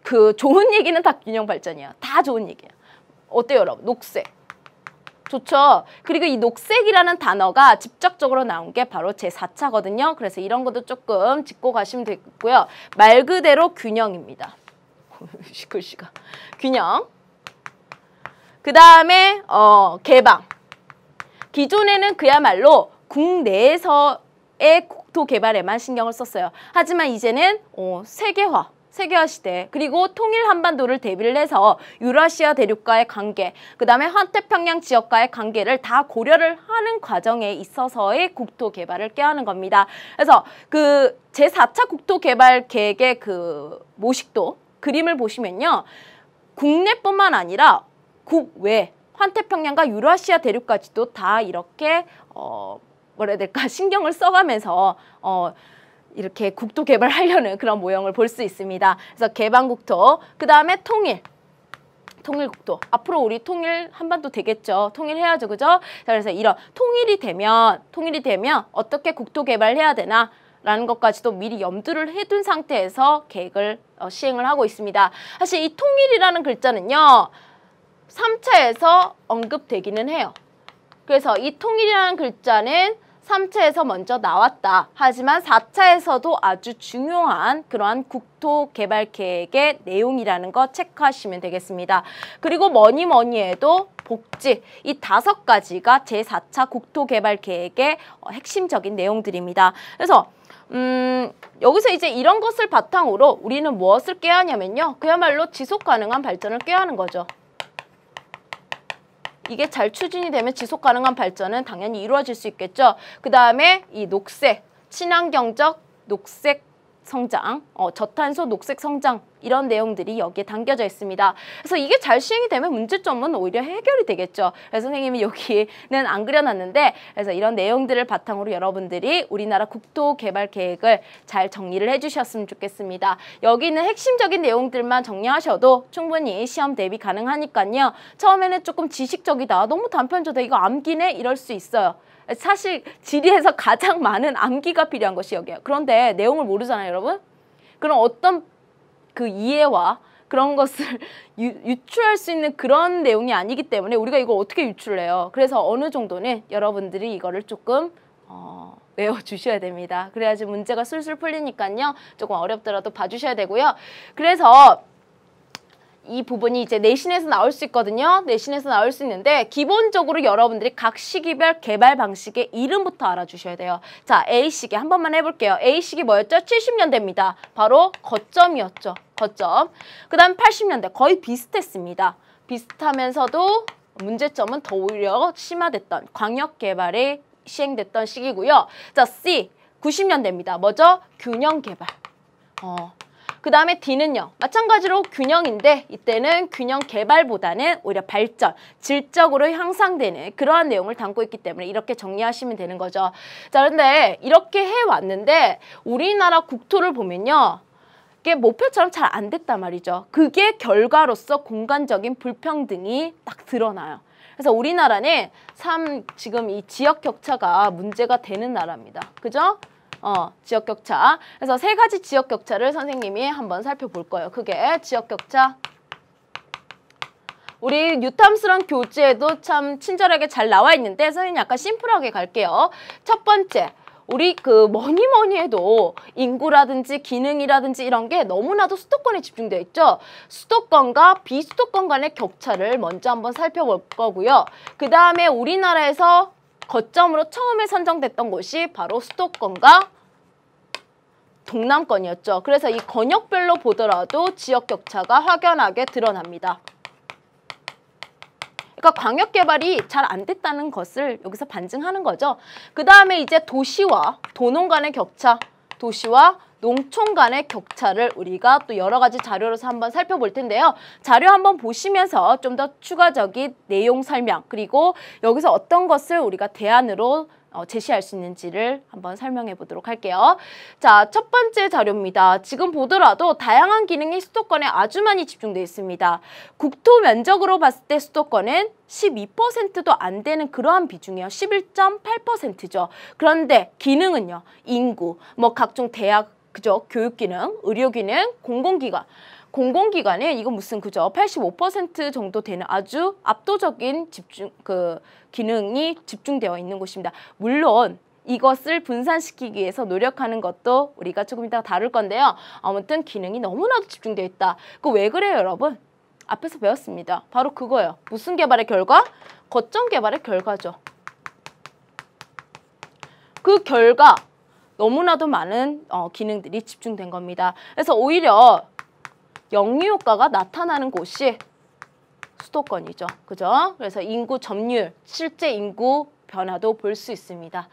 그 좋은 얘기는 다 균형 발전이에요다 좋은 얘기예요 어때요 여러분? 녹색. 좋죠. 그리고 이 녹색이라는 단어가 직접적으로 나온 게 바로 제사차거든요 그래서 이런 것도 조금 짚고 가시면 되겠고요. 말 그대로 균형입니다. 시글시가 균형. 그 다음에 어, 개방. 기존에는 그야말로 국내에서의 국토 개발에만 신경을 썼어요. 하지만 이제는 어, 세계화. 세계화 시대 그리고 통일 한반도를 대비를 해서 유라시아 대륙과의 관계 그다음에 환태평양 지역과의 관계를 다 고려를 하는 과정에 있어서의 국토 개발을 꾀하는 겁니다. 그래서 그 제4차 국토 개발 계획의 그 모식도 그림을 보시면요. 국내뿐만 아니라 국외 환태평양과 유라시아 대륙까지도 다 이렇게 어 뭐라 해야 될까 신경을 써가면서 어 이렇게 국토 개발하려는 그런 모형을 볼 수 있습니다. 그래서 개방국토, 그 다음에 통일, 통일국토. 앞으로 우리 통일 한반도 되겠죠. 통일해야죠. 그죠? 자, 그래서 이런 통일이 되면 통일이 되면 어떻게 국토 개발해야 되나? 라는 것까지도 미리 염두를 해 둔 상태에서 계획을 어, 시행을 하고 있습니다. 사실 이 통일이라는 글자는요. 삼차에서 언급되기는 해요. 그래서 이 통일이라는 글자는 3차에서 먼저 나왔다. 하지만 4차에서도 아주 중요한 그러한 국토 개발 계획의 내용이라는 거 체크하시면 되겠습니다. 그리고 뭐니 뭐니 해도 복지 이 다섯 가지가 제4차 국토 개발 계획의 어, 핵심적인 내용들입니다. 그래서 음, 여기서 이제 이런 것을 바탕으로 우리는 무엇을 꾀하냐면요. 그야말로 지속 가능한 발전을 꾀하는 거죠. 이게 잘 추진이 되면 지속 가능한 발전은 당연히 이루어질 수 있겠죠. 그 다음에 이 녹색, 친환경적 녹색 성장, 어, 저탄소 녹색 성장 이런 내용들이 여기에 담겨져 있습니다. 그래서 이게 잘 시행이 되면 문제점은 오히려 해결이 되겠죠. 그래서 선생님이 여기는 안 그려놨는데 그래서 이런 내용들을 바탕으로 여러분들이 우리나라 국토 개발 계획을 잘 정리를 해주셨으면 좋겠습니다. 여기는 핵심적인 내용들만 정리하셔도 충분히 시험 대비 가능하니까요. 처음에는 조금 지식적이다. 너무 단편적이다. 이거 암기네? 이럴 수 있어요. 사실 지리에서 가장 많은 암기가 필요한 것이 여기예요. 그런데 내용을 모르잖아요, 여러분. 그럼 어떤 그 이해와 그런 것을 유, 추할수 있는 그런 내용이 아니기 때문에 우리가 이걸 어떻게 유출을 해요. 그래서 어느 정도는 여러분들이 이거를 조금 어, 외워주셔야 됩니다. 그래야지 문제가 술술 풀리니까요. 조금 어렵더라도 봐주셔야 되고요. 그래서 이 부분이 이제 내신에서 나올 수 있거든요. 내신에서 나올 수 있는데 기본적으로 여러분들이 각 시기별 개발 방식의 이름부터 알아주셔야 돼요. 자, A시기 한 번만 해볼게요. A시기 뭐였죠? 70년대입니다. 바로 거점이었죠. 거점. 그 다음 80년대 거의 비슷했습니다. 비슷하면서도 문제점은 더 오히려 심화됐던 광역개발이 시행됐던 시기고요. 자, C. 90년대입니다. 뭐죠? 균형개발. 어, 그 다음에 D는요. 마찬가지로 균형인데 이때는 균형 개발보다는 오히려 발전, 질적으로 향상되는 그러한 내용을 담고 있기 때문에 이렇게 정리하시면 되는 거죠. 자, 그런데 이렇게 해왔는데 우리나라 국토를 보면요. 그게 목표처럼 잘 안 됐단 말이죠. 그게 결과로서 공간적인 불평등이 딱 드러나요. 그래서 우리나라는 참 지금 이 지역 격차가 문제가 되는 나라입니다. 그죠? 어, 지역 격차. 그래서 세 가지 지역 격차를 선생님이 한번 살펴볼 거예요. 그게 지역 격차. 우리 뉴탐스런 교재에도 참 친절하게 잘 나와 있는데 선생님 약간 심플하게 갈게요. 첫 번째. 우리 그 뭐니 뭐니 해도 인구라든지 기능이라든지 이런 게 너무나도 수도권에 집중되어 있죠. 수도권과 비수도권 간의 격차를 먼저 한번 살펴볼 거고요. 그 다음에 우리나라에서 거점으로 처음에 선정됐던 곳이 바로 수도권과 동남권이었죠. 그래서 이 권역별로 보더라도 지역 격차가 확연하게 드러납니다. 그러니까 광역 개발이 잘 안 됐다는 것을 여기서 반증하는 거죠. 그 다음에 이제 도시와 도농 간의 격차, 도시와 농촌 간의 격차를 우리가 또 여러 가지 자료로서 한번 살펴볼 텐데요. 자료 한번 보시면서 좀 더 추가적인 내용 설명 그리고 여기서 어떤 것을 우리가 대안으로 어, 제시할 수 있는지를 한번 설명해 보도록 할게요. 자, 첫 번째 자료입니다. 지금 보더라도 다양한 기능이 수도권에 아주 많이 집중돼 있습니다. 국토 면적으로 봤을 때 수도권은 12%도 안 되는 그러한 비중이에요. 11.8%죠. 그런데 기능은요. 인구, 뭐 각종 대학, 그죠? 교육기능, 의료기능, 공공기관. 공공기관에 이거 무슨 그죠? 85% 정도 되는 아주 압도적인 집중 그 기능이 집중되어 있는 곳입니다. 물론 이것을 분산시키기 위해서 노력하는 것도 우리가 조금 이따 다룰 건데요. 아무튼 기능이 너무나도 집중되어 있다. 그 왜 그래요, 여러분? 앞에서 배웠습니다. 바로 그거예요. 무슨 개발의 결과? 거점 개발의 결과죠. 그 결과 너무나도 많은 어, 기능들이 집중된 겁니다. 그래서 오히려 영유 효과가 나타나는 곳이 수도권이죠. 그죠? 그래서 인구 점유율, 실제 인구 변화도 볼 수 있습니다.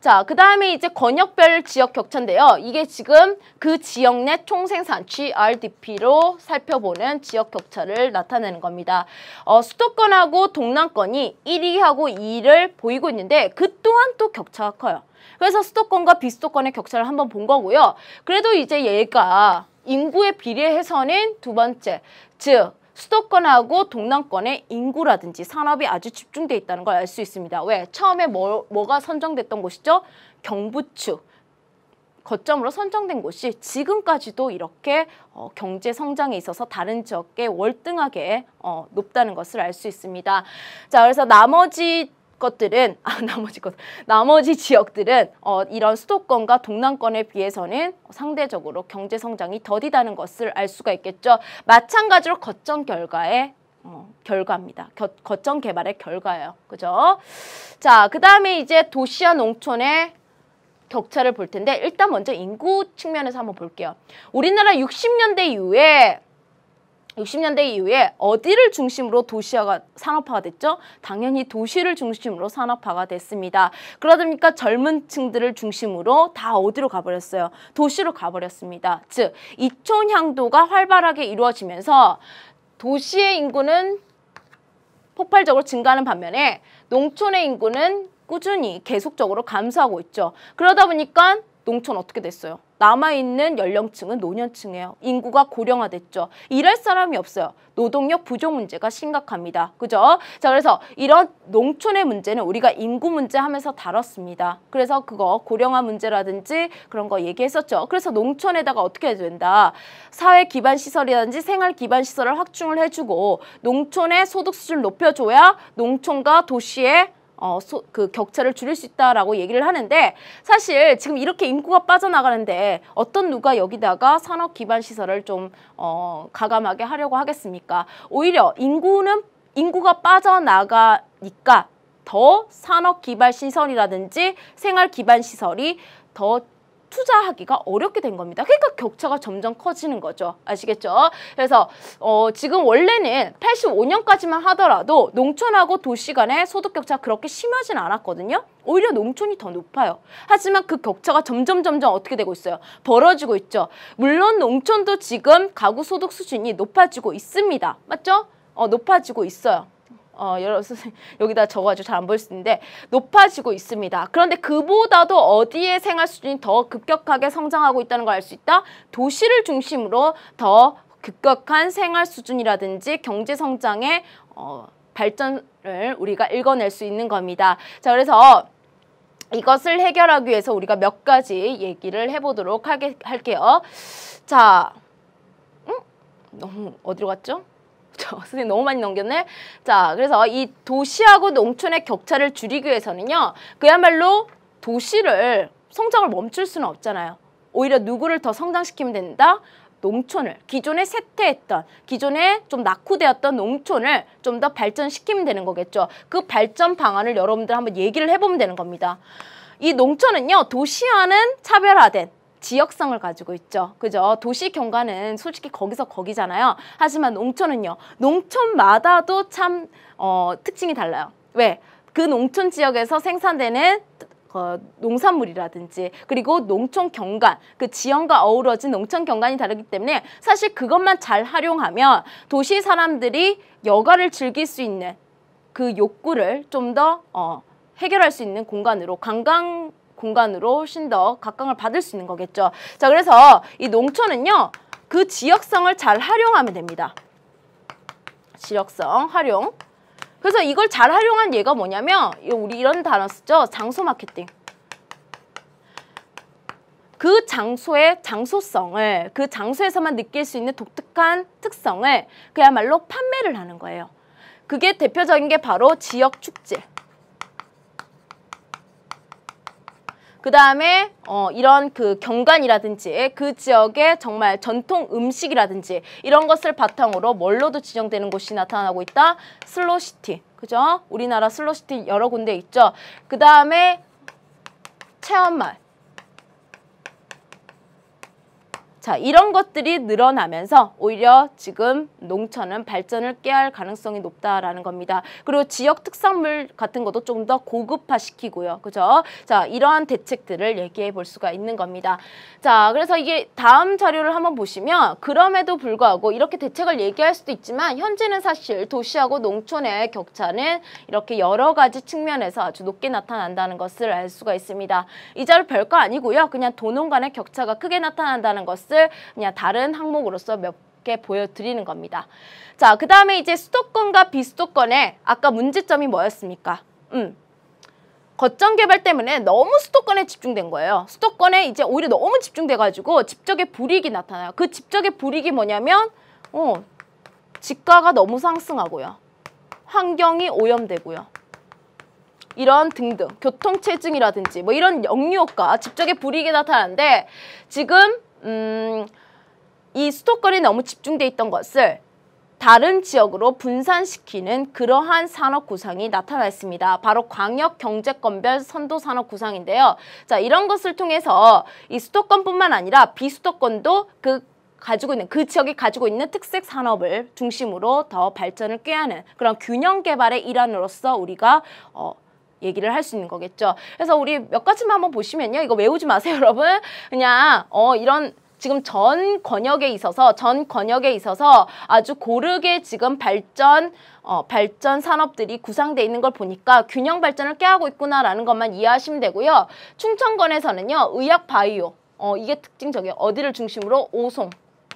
자, 그 다음에 이제 권역별 지역 격차인데요. 이게 지금 그 지역 내 총생산 GRDP로 살펴보는 지역 격차를 나타내는 겁니다. 어, 수도권하고 동남권이 1위하고 2위를 보이고 있는데 그 또한 또 격차가 커요. 그래서 수도권과 비수도권의 격차를 한번 본 거고요. 그래도 이제 얘가 인구에 비례해서는 두 번째, 즉 수도권하고 동남권의 인구라든지 산업이 아주 집중돼 있다는 걸 알 수 있습니다. 왜? 처음에 뭐, 뭐가 선정됐던 곳이죠? 경부축. 거점으로 선정된 곳이 지금까지도 이렇게 어, 경제 성장에 있어서 다른 지역에 월등하게 어, 높다는 것을 알 수 있습니다. 자, 그래서 나머지 것들은 아 나머지 것 나머지 지역들은 어, 이런 수도권과 동남권에 비해서는 상대적으로 경제 성장이 더디다는 것을 알 수가 있겠죠. 마찬가지로 거점 결과에 어, 결과입니다. 겨, 거점 개발의 결과예요. 그죠? 자, 그 다음에 이제 도시와 농촌의 격차를 볼 텐데 일단 먼저 인구 측면에서 한번 볼게요. 우리나라 60년대 이후에 60년대 이후에 어디를 중심으로 도시화가 산업화가 됐죠? 당연히 도시를 중심으로 산업화가 됐습니다. 그러다 보니까 젊은 층들을 중심으로 다 어디로 가버렸어요? 도시로 가버렸습니다. 즉 이촌 향도가 활발하게 이루어지면서 도시의 인구는 폭발적으로 증가하는 반면에 농촌의 인구는 꾸준히 계속적으로 감소하고 있죠. 그러다 보니까 농촌 어떻게 됐어요? 남아있는 연령층은 노년층이에요. 인구가 고령화됐죠. 일할 사람이 없어요. 노동력 부족 문제가 심각합니다. 그죠? 자, 그래서 이런 농촌의 문제는 우리가 인구 문제 하면서 다뤘습니다. 그래서 그거 고령화 문제라든지 그런 거 얘기했었죠. 그래서 농촌에다가 어떻게 해야 된다. 사회 기반 시설이라든지 생활 기반 시설을 확충을 해주고 농촌의 소득 수준을 높여줘야 농촌과 도시의 어, 소, 그 격차를 줄일 수 있다라고 얘기를 하는데 사실 지금 이렇게 인구가 빠져나가는데 어떤 누가 여기다가 산업 기반 시설을 좀 어, 가감하게 하려고 하겠습니까? 오히려 인구는 인구가 빠져나가니까 더 산업 기반 시설이라든지 생활 기반 시설이 더 투자하기가 어렵게 된 겁니다. 그러니까 격차가 점점 커지는 거죠. 아시겠죠? 그래서 어, 지금 원래는 85년까지만 하더라도 농촌하고 도시 간의 소득 격차 가 그렇게 심하진 않았거든요. 오히려 농촌이 더 높아요. 하지만 그 격차가 점점 점점 어떻게 되고 있어요? 벌어지고 있죠. 물론 농촌도 지금 가구 소득 수준이 높아지고 있습니다. 맞죠? 어, 높아지고 있어요. 어, 여러분 여기다 적어가지고 잘 안 보일 수 있는데 높아지고 있습니다. 그런데 그보다도 어디에 생활 수준이 더 급격하게 성장하고 있다는 걸 알 수 있다? 도시를 중심으로 더 급격한 생활 수준이라든지 경제 성장의 어, 발전을 우리가 읽어낼 수 있는 겁니다. 자, 그래서 이것을 해결하기 위해서 우리가 몇 가지 얘기를 해보도록 하게, 할게요. 자, 음? 너무 어디로 갔죠? 그죠 선생님 너무 많이 넘겼네. 자, 그래서 이 도시하고 농촌의 격차를 줄이기 위해서는요. 그야말로 도시를 성장을 멈출 수는 없잖아요. 오히려 누구를 더 성장시키면 된다? 농촌을 기존에 쇠퇴했던 기존에 좀 낙후되었던 농촌을 좀 더 발전시키면 되는 거겠죠. 그 발전 방안을 여러분들 한번 얘기를 해보면 되는 겁니다. 이 농촌은요 도시와는 차별화된 지역성을 가지고 있죠. 그죠? 도시 경관은 솔직히 거기서 거기잖아요. 하지만 농촌은요. 농촌마다도 참 어, 특징이 달라요. 왜? 그 농촌 지역에서 생산되는 어, 농산물이라든지 그리고 농촌 경관 그 지형과 어우러진 농촌 경관이 다르기 때문에 사실 그것만 잘 활용하면 도시 사람들이 여가를 즐길 수 있는 그 욕구를 좀 더 어, 해결할 수 있는 공간으로 관광 공간으로 훨씬 더 각광을 받을 수 있는 거겠죠. 자, 그래서 이 농촌은요. 그 지역성을 잘 활용하면 됩니다. 지역성 활용. 그래서 이걸 잘 활용한 예가 뭐냐면 우리 이런 단어 쓰죠. 장소 마케팅. 그 장소의 장소성을 그 장소에서만 느낄 수 있는 독특한 특성을 그야말로 판매를 하는 거예요. 그게 대표적인 게 바로 지역 축제. 그 다음에 어, 이런 그 경관이라든지 그 지역의 정말 전통 음식이라든지 이런 것을 바탕으로 뭘로도 지정되는 곳이 나타나고 있다. 슬로시티, 그죠? 우리나라 슬로시티 여러 군데 있죠. 그 다음에 체험말, 자, 이런 것들이 늘어나면서 오히려 지금 농촌은 발전을 깨할 가능성이 높다라는 겁니다. 그리고 지역 특산물 같은 것도 좀 더 고급화시키고요. 그죠? 자, 이러한 대책들을 얘기해 볼 수가 있는 겁니다. 자, 그래서 이게 다음 자료를 한번 보시면 그럼에도 불구하고 이렇게 대책을 얘기할 수도 있지만 현재는 사실 도시하고 농촌의 격차는 이렇게 여러 가지 측면에서 아주 높게 나타난다는 것을 알 수가 있습니다. 이 자료 별 거 아니고요. 그냥 도농 간의 격차가 크게 나타난다는 것을 것을 그냥 다른 항목으로서 몇 개 보여드리는 겁니다. 자, 그 다음에 이제 수도권과 비수도권의 아까 문제점이 뭐였습니까? 음, 거점 개발 때문에 너무 수도권에 집중된 거예요. 수도권에 이제 오히려 너무 집중돼가지고 집적의 불이익이 나타나요. 그 집적의 불이익이 뭐냐면 어, 집가가 너무 상승하고요. 환경이 오염되고요. 이런 등등 교통체증이라든지 뭐 이런 역류효과 집적의 불이익이 나타나는데 지금 음, 이 수도권에 너무 집중돼 있던 것을 다른 지역으로 분산시키는 그러한 산업 구상이 나타났습니다 바로 광역 경제권별 선도 산업 구상인데요. 자, 이런 것을 통해서 이 수도권뿐만 아니라 비수도권도 그 가지고 있는 그 지역이 가지고 있는 특색 산업을 중심으로 더 발전을 꾀하는 그런 균형 개발의 일환으로서 우리가 어 얘기를 할 수 있는 거겠죠. 그래서 우리 몇 가지만 한번 보시면요. 이거 외우지 마세요, 여러분. 그냥 어 이런 지금 전 권역에 있어서 전 권역에 있어서 아주 고르게 지금 발전 어, 발전 산업들이 구상돼 있는 걸 보니까 균형 발전을 깨하고 있구나라는 것만 이해하시면 되고요. 충청권에서는요 의학 바이오 어, 이게 특징적이에요. 어디를 중심으로 오송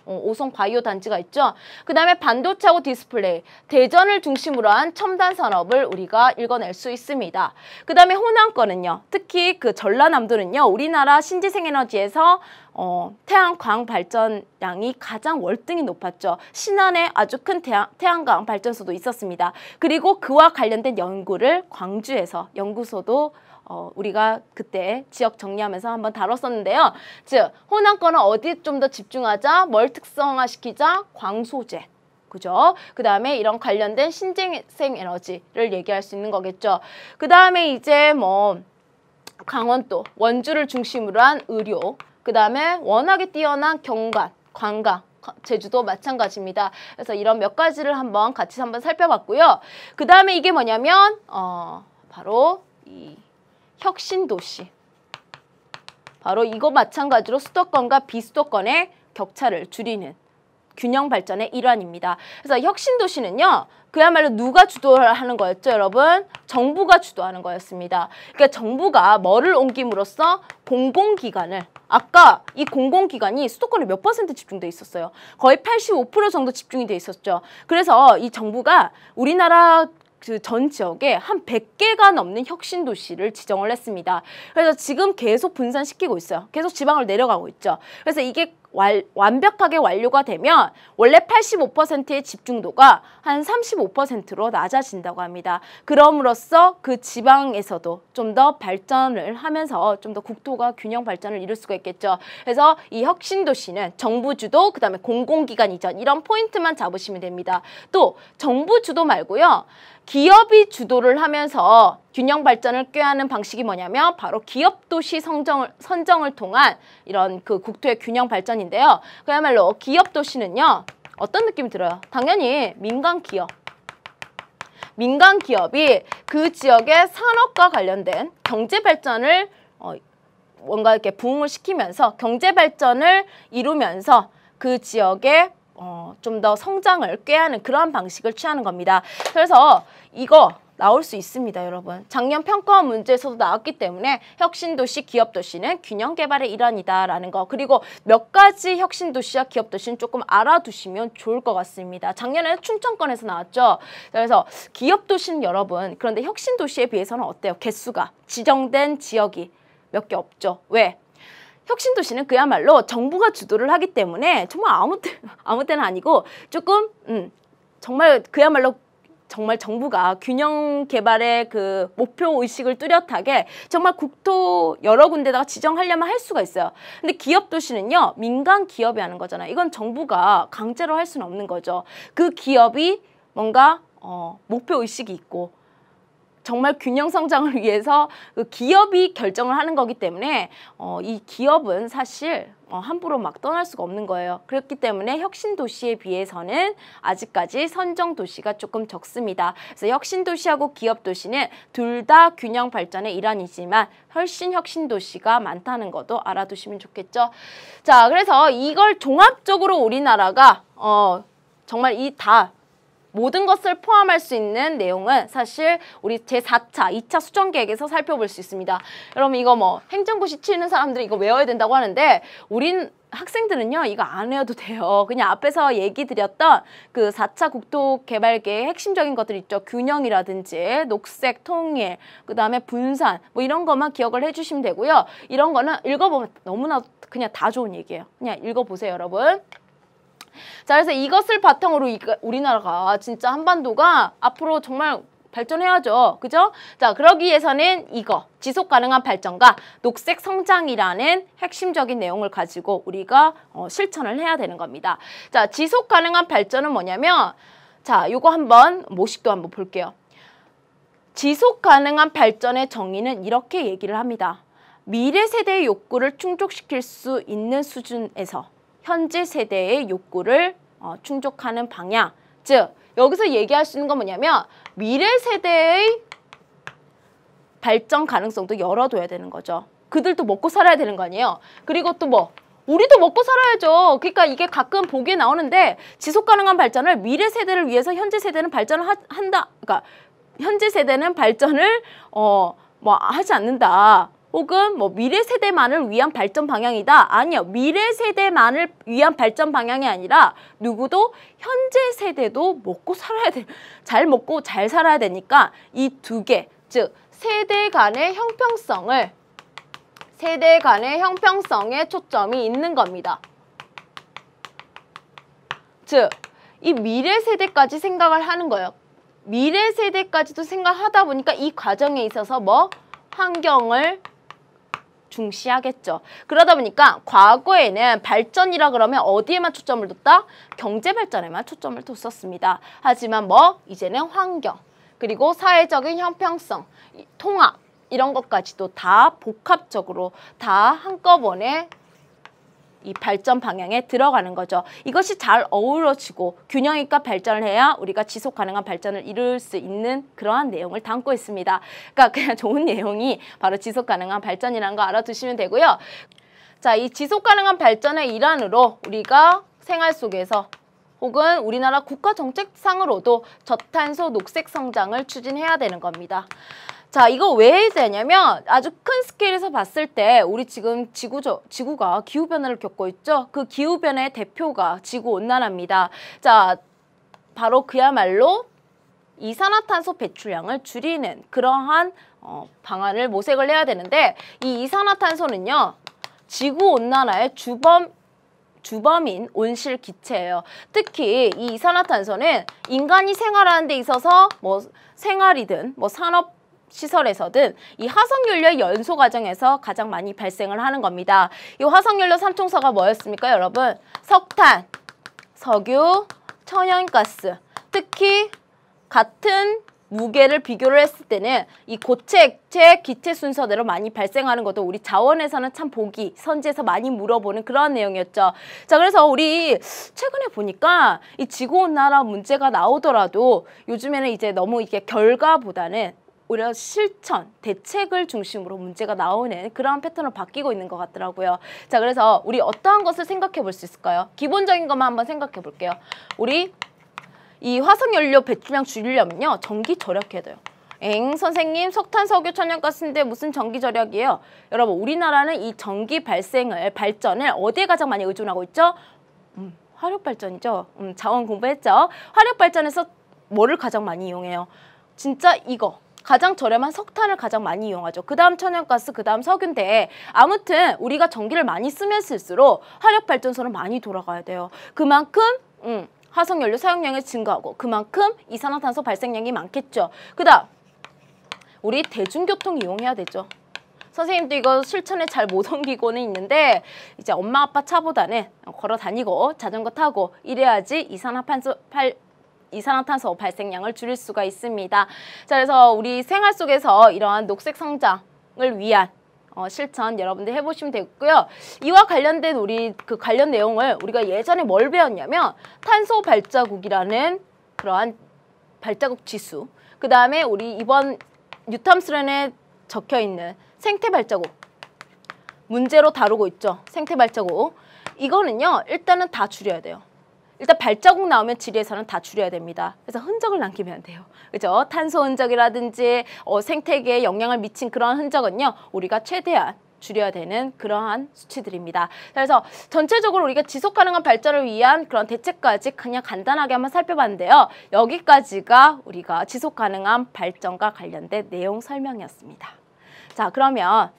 어, 오성 바이오 단지가 있죠. 그다음에 반도체하고 디스플레이, 대전을 중심으로 한 첨단 산업을 우리가 읽어낼 수 있습니다. 그다음에 호남권은요. 특히 그 전라남도는요. 우리나라 신재생에너지에서 어, 태양광 발전량이 가장 월등히 높았죠. 신안에 아주 큰 태양, 태양광 발전소도 있었습니다. 그리고 그와 관련된 연구를 광주에서 연구소도 어, 우리가 그때 지역 정리하면서 한번 다뤘었는데요. 즉, 호남권은 어디 좀 더 집중하자, 뭘 특성화시키자, 광소재. 그죠? 그 다음에 이런 관련된 신재생 에너지를 얘기할 수 있는 거겠죠. 그 다음에 이제 뭐 강원도, 원주를 중심으로 한 의료, 그 다음에 워낙에 뛰어난 경관, 관광, 제주도 마찬가지입니다. 그래서 이런 몇 가지를 한번 같이 한번 살펴봤고요. 그 다음에 이게 뭐냐면 어, 바로 이 혁신도시. 바로 이거 마찬가지로 수도권과 비수도권의 격차를 줄이는 균형 발전의 일환입니다. 그래서 혁신도시는요. 그야말로 누가 주도하는 거였죠, 여러분? 정부가 주도하는 거였습니다. 그러니까 정부가 뭐를 옮김으로써 공공기관을 아까 이 공공기관이 수도권에 몇 퍼센트 집중돼 있었어요? 거의 85% 정도 집중이 돼 있었죠. 그래서 이 정부가 우리나라 그 전 지역에 한 100개가 넘는 혁신 도시를 지정을 했습니다. 그래서 지금 계속 분산시키고 있어요. 계속 지방을 내려가고 있죠. 그래서 이게 완, 완벽하게 완료가 되면 원래 85%의 집중도가 한 35%로 낮아진다고 합니다. 그럼으로써 그 지방에서도 좀 더 발전을 하면서 좀 더 국토가 균형 발전을 이룰 수가 있겠죠. 그래서 이 혁신도시는 정부 주도 그다음에 공공기관 이전 이런 포인트만 잡으시면 됩니다. 또 정부 주도 말고요. 기업이 주도를 하면서 균형 발전을 꾀하는 방식이 뭐냐면 바로 기업 도시 성정을, 선정을 통한 이런 그 국토의 균형 발전인데요. 그야말로 기업 도시는요. 어떤 느낌이 들어요? 당연히 민간 기업. 민간 기업이 그 지역의 산업과 관련된 경제 발전을 어, 뭔가 이렇게 부흥을 시키면서 경제 발전을 이루면서 그 지역의 어, 좀 더 성장을 꾀하는 그러한 방식을 취하는 겁니다. 그래서 이거 나올 수 있습니다, 여러분. 작년 평가원 문제에서도 나왔기 때문에 혁신도시, 기업도시는 균형개발의 일환이다라는 거 그리고 몇 가지 혁신도시와 기업도시는 조금 알아두시면 좋을 것 같습니다. 작년에는 충청권에서 나왔죠. 그래서 기업도시는 여러분 그런데 혁신도시에 비해서는 어때요? 개수가 지정된 지역이 몇 개 없죠. 왜? 혁신도시는 그야말로 정부가 주도를 하기 때문에 정말 아무 때 아무 때는 아니고 조금 음, 정말 그야말로 정말 정부가 균형 개발의 그 목표 의식을 뚜렷하게 정말 국토 여러 군데다가 지정하려면 할 수가 있어요. 근데 기업 도시는요 민간 기업이 하는 거잖아요. 이건 정부가 강제로 할 수는 없는 거죠. 그 기업이 뭔가 어, 목표 의식이 있고 정말 균형 성장을 위해서 그 기업이 결정을 하는 거기 때문에 어, 이 기업은 사실 어, 함부로 막 떠날 수가 없는 거예요. 그렇기 때문에 혁신 도시에 비해서는 아직까지 선정 도시가 조금 적습니다. 그래서 혁신 도시하고 기업 도시는 둘 다 균형 발전의 일환이지만 훨씬 혁신 도시가 많다는 것도 알아두시면 좋겠죠. 자, 그래서 이걸 종합적으로 우리나라가 어, 정말 이다 모든 것을 포함할 수 있는 내용은 사실 우리 제4차, 2차 수정 계획에서 살펴볼 수 있습니다. 여러분 이거 뭐 행정고시 치는 사람들이 이거 외워야 된다고 하는데 우린 학생들은요 이거 안 해도 돼요 그냥 앞에서 얘기 드렸던 그 4차 국토개발계의 핵심적인 것들 있죠 균형이라든지 녹색 통일 그 다음에 분산 뭐 이런 것만 기억을 해주시면 되고요 이런 거는 읽어보면 너무나 그냥 다 좋은 얘기예요 그냥 읽어보세요 여러분 자, 그래서 이것을 바탕으로 우리나라가 진짜 한반도가 앞으로 정말 발전해야죠. 그죠? 자, 그러기 위해서는 이거, 지속 가능한 발전과 녹색 성장이라는 핵심적인 내용을 가지고 우리가 어, 실천을 해야 되는 겁니다. 자, 지속 가능한 발전은 뭐냐면, 자, 요거 한번 모식도 한번 볼게요. 지속 가능한 발전의 정의는 이렇게 얘기를 합니다. 미래 세대의 욕구를 충족시킬 수 있는 수준에서 현재 세대의 욕구를 어, 충족하는 방향. 즉, 여기서 얘기할 수 있는 건 뭐냐면 미래 세대의 발전 가능성도 열어둬야 되는 거죠. 그들도 먹고 살아야 되는 거 아니에요. 그리고 또 뭐 우리도 먹고 살아야죠. 그러니까 이게 가끔 보기에 나오는데 지속 가능한 발전을 미래 세대를 위해서 현재 세대는 발전을 하, 한다. 그러니까 현재 세대는 발전을 어 뭐 하지 않는다. 혹은 뭐 미래 세대만을 위한 발전 방향이다. 아니요. 미래 세대만을 위한 발전 방향이 아니라 누구도 현재 세대도 먹고 살아야 돼. 잘 먹고 잘 살아야 되니까 이 두 개, 즉 세대 간의 형평성을 세대 간의 형평성에 초점이 있는 겁니다. 즉, 이 미래 세대까지 생각을 하는 거예요. 미래 세대까지도 생각하다 보니까 이 과정에 있어서 뭐 환경을 중시하겠죠. 그러다 보니까 과거에는 발전이라 그러면 어디에만 초점을 뒀다? 경제 발전에만 초점을 뒀었습니다. 하지만 뭐 이제는 환경 그리고 사회적인 형평성, 통합 이런 것까지도 다 복합적으로 다 한꺼번에 이 발전 방향에 들어가는 거죠. 이것이 잘 어우러지고 균형있게 발전을 해야 우리가 지속 가능한 발전을 이룰 수 있는 그러한 내용을 담고 있습니다. 그러니까 그냥 좋은 내용이 바로 지속 가능한 발전이라는 거 알아두시면 되고요. 자, 이 지속 가능한 발전의 일환으로 우리가 생활 속에서 혹은 우리나라 국가 정책상으로도 저탄소 녹색 성장을 추진해야 되는 겁니다. 자, 이거 왜 되냐면 아주 큰 스케일에서 봤을 때 우리 지금 지구저, 지구가 기후변화를 겪고 있죠. 그 기후변화의 대표가 지구온난화입니다. 자, 바로 그야말로 이산화탄소 배출량을 줄이는 그러한 어, 방안을 모색을 해야 되는데 이 이산화탄소는요. 지구온난화의 주범 주범인 온실 기체예요. 특히 이 이산화탄소는 인간이 생활하는 데 있어서 뭐 생활이든 뭐 산업 시설에서든 이 화석연료의 연소 과정에서 가장 많이 발생을 하는 겁니다. 이 화석연료 삼총사가 뭐였습니까 여러분? 석탄, 석유, 천연가스 특히 같은 무게를 비교를 했을 때는 이 고체, 액체, 기체 순서대로 많이 발생하는 것도 우리 자원에서는 참 보기, 선지에서 많이 물어보는 그런 내용이었죠. 자, 그래서 우리 최근에 보니까 이 지구온난화 문제가 나오더라도 요즘에는 이제 너무 이게 결과보다는 오히려 실천, 대책을 중심으로 문제가 나오는 그러한 패턴으로 바뀌고 있는 것 같더라고요. 자, 그래서 우리 어떠한 것을 생각해 볼 수 있을까요? 기본적인 것만 한번 생각해 볼게요. 우리 이 화석연료 배출량 줄이려면요. 전기 절약해야 돼요. 엥 선생님 석탄 석유 천연가스인데 무슨 전기 절약이에요? 여러분 우리나라는 이 전기 발생을 발전을 어디에 가장 많이 의존하고 있죠? 음, 화력 발전이죠. 음, 자원 공부했죠. 화력 발전에서 뭐를 가장 많이 이용해요? 진짜 이거 가장 저렴한 석탄을 가장 많이 이용하죠. 그 다음 천연가스, 그 다음 석유인데 아무튼 우리가 전기를 많이 쓰면 쓸수록 화력발전소는 많이 돌아가야 돼요. 그만큼 음, 화석연료 사용량이 증가하고 그만큼 이산화탄소 발생량이 많겠죠. 그 다음 우리 대중교통 이용해야 되죠. 선생님도 이거 실천에 잘 못 옮기고는 있는데 이제 엄마 아빠 차보다는 걸어 다니고 자전거 타고 이래야지 이산화탄소 이산화탄소 발생량을 줄일 수가 있습니다. 자, 그래서 우리 생활 속에서 이러한 녹색 성장을 위한 어, 실천 여러분들 해보시면 되고요. 겠 이와 관련된 우리 그 관련 내용을 우리가 예전에 뭘 배웠냐면 탄소 발자국이라는 그러한 발자국 지수 그 다음에 우리 이번 뉴탐스런에 적혀있는 생태 발자국 문제로 다루고 있죠. 생태 발자국 이거는요 일단은 다 줄여야 돼요. 일단 발자국 나오면 지리에서는 다 줄여야 됩니다. 그래서 흔적을 남기면 안 돼요. 그죠? 탄소 흔적이라든지 어, 생태계에 영향을 미친 그런 흔적은요. 우리가 최대한 줄여야 되는 그러한 수치들입니다. 그래서 전체적으로 우리가 지속 가능한 발전을 위한 그런 대책까지 그냥 간단하게 한번 살펴봤는데요. 여기까지가 우리가 지속 가능한 발전과 관련된 내용 설명이었습니다. 자, 그러면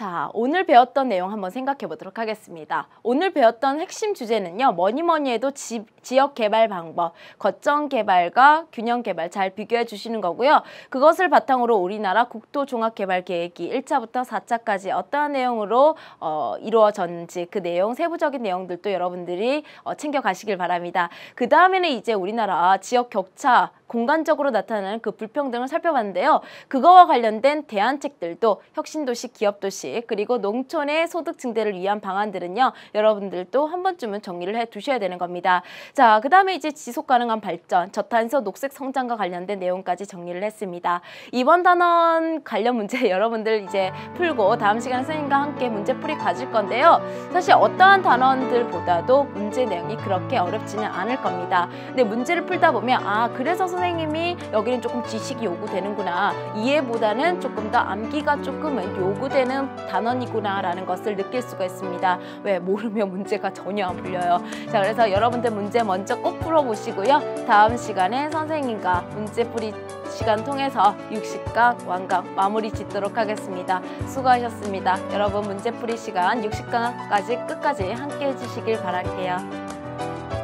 자, 오늘 배웠던 내용 한번 생각해 보도록 하겠습니다. 오늘 배웠던 핵심 주제는요. 뭐니 뭐니 해도 지, 지역 개발 방법, 거점 개발과 균형 개발 잘 비교해 주시는 거고요. 그것을 바탕으로 우리나라 국토 종합 개발 계획이 1차부터 4차까지 어떠한 내용으로 어, 이루어졌는지 그 내용 세부적인 내용들도 여러분들이 어, 챙겨 가시길 바랍니다. 그다음에는 이제 우리나라 지역 격차 공간적으로 나타나는 그 불평등을 살펴봤는데요. 그거와 관련된 대안책들도 혁신도시, 기업도시 그리고 농촌의 소득 증대를 위한 방안들은요. 여러분들도 한 번쯤은 정리를 해두셔야 되는 겁니다. 자, 그 다음에 이제 지속가능한 발전, 저탄소 녹색 성장과 관련된 내용까지 정리를 했습니다. 이번 단원 관련 문제 여러분들 이제 풀고 다음 시간에 선생님과 함께 문제풀이 가질 건데요. 사실 어떠한 단원들보다도 문제 내용이 그렇게 어렵지는 않을 겁니다. 근데 문제를 풀다 보면 아 그래서 선생님 선생님이 여기는 조금 지식이 요구되는구나 이해보다는 조금 더 암기가 조금은 요구되는 단원이구나라는 것을 느낄 수가 있습니다. 왜 모르면 문제가 전혀 안 풀려요. 자 그래서 여러분들 문제 먼저 꼭 풀어보시고요. 다음 시간에 선생님과 문제풀이 시간 통해서 60강 완강 마무리 짓도록 하겠습니다. 수고하셨습니다. 여러분 문제풀이 시간 60강까지 끝까지 함께해 주시길 바랄게요.